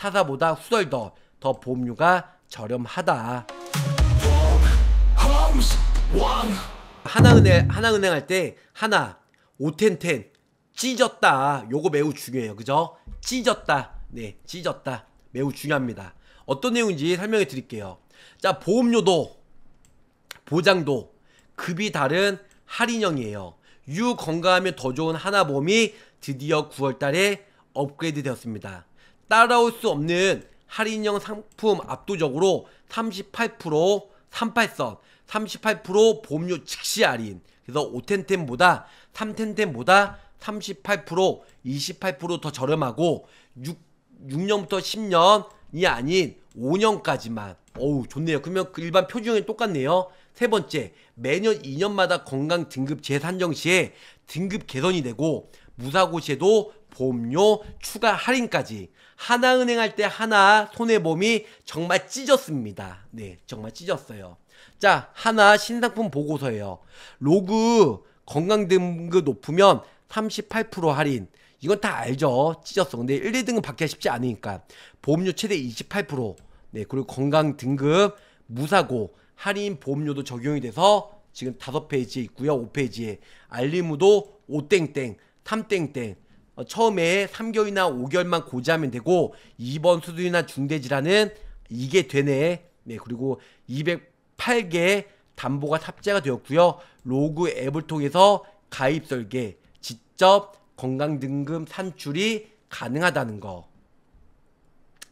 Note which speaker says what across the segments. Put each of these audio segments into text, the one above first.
Speaker 1: 타사보다 후덜더 더 보험료가 저렴하다. 하나은행 하나은행 할 때 하나 오텐텐 찢었다. 요거 매우 중요해요. 그죠? 찢었다. 네, 찢었다. 매우 중요합니다. 어떤 내용인지 설명해 드릴게요. 자, 보험료도 보장도 급이 다른 할인형이에요. 유 건강하면 더 좋은 하나보험이 드디어 9월달에 업그레이드 되었습니다. 따라올 수 없는 할인형 상품 압도적으로 38% 38선 38% 보험료 즉시 할인 그래서 5텐텐보다 3텐텐보다 38% 28%더 저렴하고 6, 6년부터 10년이 아닌 5년까지만 어우 좋네요 그러면 그 일반 표준형이 똑같네요 세 번째 매년 2년마다 건강 등급 재산정 시에 등급 개선이 되고 무사고시에도 보험료 추가 할인까지 하나은행 할 때 하나 손해보험이 정말 찢었습니다. 네, 정말 찢었어요. 자, 하나 신상품 보고서예요. 로그 건강 등급 높으면 38% 할인. 이건 다 알죠. 찢었어. 근데 1, 2등은 받기가 쉽지 않으니까. 보험료 최대 28%. 네, 그리고 건강 등급 무사고 할인 보험료도 적용이 돼서 지금 5페이지에 있고요. 5페이지에 알림우도 5땡땡, 3땡땡 어, 처음에 3개월이나 5개월만 고지하면 되고 2번 수술이나 중대 질환은 이게 되네. 네, 그리고 2 0 8개 담보가 탑재가 되었고요. 로그 앱을 통해서 가입 설계, 직접 건강등급 산출이 가능하다는 거.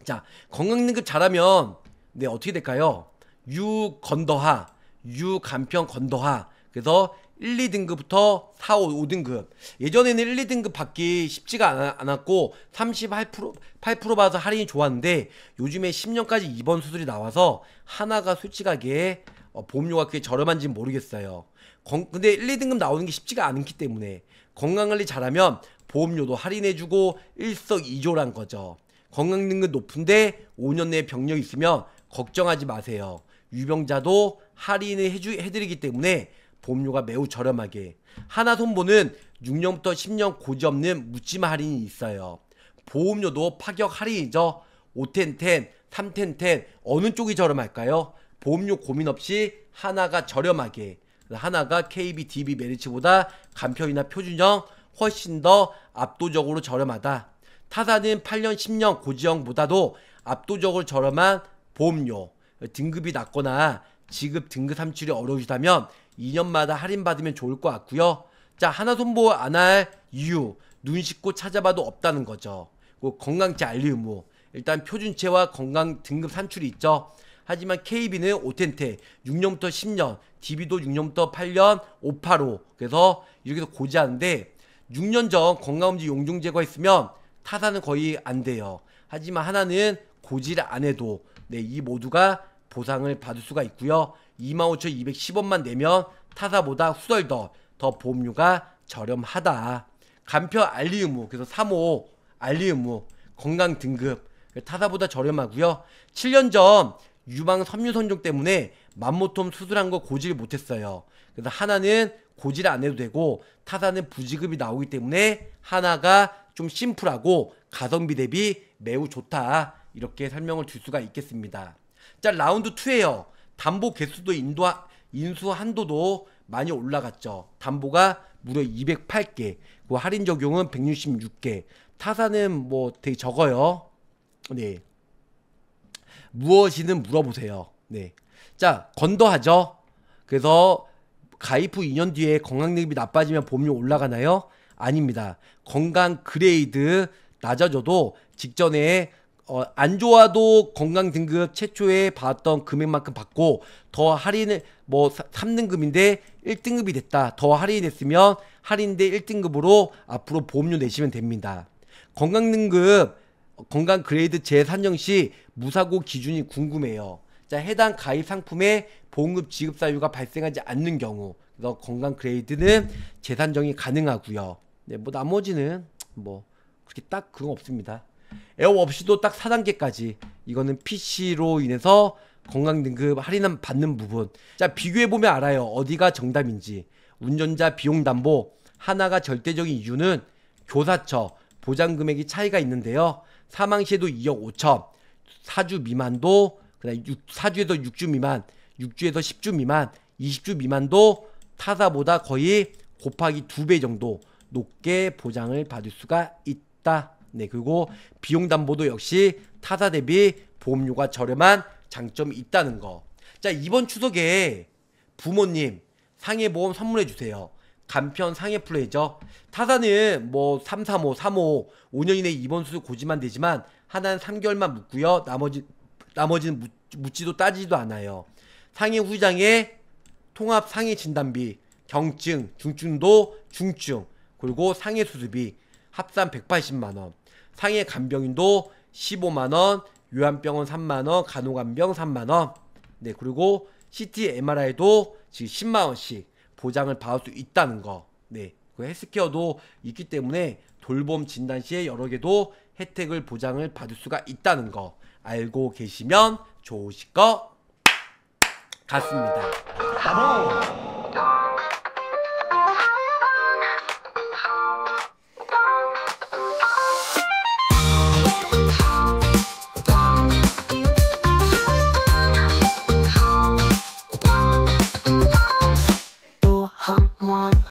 Speaker 1: 자, 건강등급 잘하면 네, 어떻게 될까요? 유건더하, 유간편 건더하. 그래서 1, 2등급부터 4, 5, 5등급. 예전에는 1, 2등급 받기 쉽지가 않았고 38% 8% 받아서 할인이 좋았는데 요즘에 10년까지 입원 수술이 나와서 하나가 솔직하게 어, 보험료가 그게 저렴한지는 모르겠어요. 건, 근데 1, 2등급 나오는 게 쉽지가 않기 때문에 건강관리 잘하면 보험료도 할인해주고 일석이조란 거죠. 건강등급 높은데 5년 내에 병력 있으면 걱정하지 마세요. 유병자도 할인을 해주, 해드리기 때문에 보험료가 매우 저렴하게 하나손보는 6년부터 10년 고지 없는 묻지마 할인이 있어요. 보험료도 파격 할인이죠. 5텐1 3텐1 어느 쪽이 저렴할까요? 보험료 고민 없이 하나가 저렴하게 하나가 KB, DB, 메리츠보다 간편이나 표준형 훨씬 더 압도적으로 저렴하다. 타사는 8년, 10년 고지형보다도 압도적으로 저렴한 보험료, 등급이 낮거나 지급 등급 산출이 어려우시다면 2년마다 할인받으면 좋을 것 같고요. 자, 하나 손보 안 할 이유, 눈 씻고 찾아봐도 없다는 거죠. 그 건강체 알리 의무, 일단 표준체와 건강 등급 산출이 있죠. 하지만 KB는 오텐테 6년부터 10년, DB도 6년부터 8년, 585. 그래서 이렇게 해서 고지하는데 6년 전건강음지 용종 제거했으면 타산은 거의 안 돼요. 하지만 하나는 고지를 안 해도 네, 이 모두가 보상을 받을 수가 있고요. 25,210원만 내면 타사보다 수덜 더, 더 보험료가 저렴하다. 간편 알리 의무, 그래서 3호 알리 의무, 건강 등급, 타사보다 저렴하고요. 7년 전 유방 섬유 선종 때문에 만모톰 수술한 거 고지를 못했어요. 그래서 하나는 고지를 안 해도 되고 타사는 부지급이 나오기 때문에 하나가 좀 심플하고 가성비 대비 매우 좋다 이렇게 설명을 줄 수가 있겠습니다. 자, 라운드 2에요. 담보 개수도 인도 인수 한도도 많이 올라갔죠. 담보가 무려 208개, 그 할인 적용은 166개. 타사는 뭐 되게 적어요. 네. 무엇이든 물어보세요. 네. 자, 건더하죠. 그래서 가입 후 2년 뒤에 건강 대비 나빠지면 보험료 올라가나요? 아닙니다. 건강 그레이드 낮아져도 직전에 어, 안 좋아도 건강 등급 최초에 받았던 금액만큼 받고 더 할인을 뭐 3등급인데 1등급이 됐다. 더 할인했으면 할인대 1등급으로 앞으로 보험료 내시면 됩니다. 건강 등급 건강 그레이드 재산정 시 무사고 기준이 궁금해요. 자, 해당 가입 상품에 보험금 지급 사유가 발생하지 않는 경우 그래서 건강 그레이드는 재산정이 가능하고요. 네, 뭐 나머지는 뭐 그렇게 딱 그건 없습니다. 에어 없이도 딱 4단계까지 이거는 PC로 인해서 건강등급 할인 받는 부분 자 비교해보면 알아요 어디가 정답인지 운전자 비용담보 하나가 절대적인 이유는 교사처 보장금액이 차이가 있는데요 사망 시에도 2억 5천 4주 미만도 그 6, 4주에서 6주 미만 6주에서 10주 미만 20주 미만도 타사보다 거의 곱하기 2배 정도 높게 보장을 받을 수가 있다 네, 그리고 비용 담보도 역시 타사 대비 보험료가 저렴한 장점이 있다는 거. 자, 이번 추석에 부모님 상해 보험 선물해 주세요. 간편 상해 플레이죠. 타사는 뭐 335, 355, 년 이내 입원 수술 고지만 되지만 하나는 3개월만 묻고요. 나머지 나머지는 묻, 묻지도 따지지도 않아요. 상해 후장에 통합 상해 진단비, 경증, 중증도 중증, 그리고 상해 수술비, 합산 180만원. 상해 간병인도 15만원, 요한병원 3만원, 간호간병 3만원. 네, 그리고 CT, MRI도 지금 10만원씩 보장을 받을 수 있다는 거. 네. 그 헬스케어도 있기 때문에 돌봄 진단 시에 여러 개도 혜택을 보장을 받을 수가 있다는 거 알고 계시면 좋으실 것 같습니다. 가보!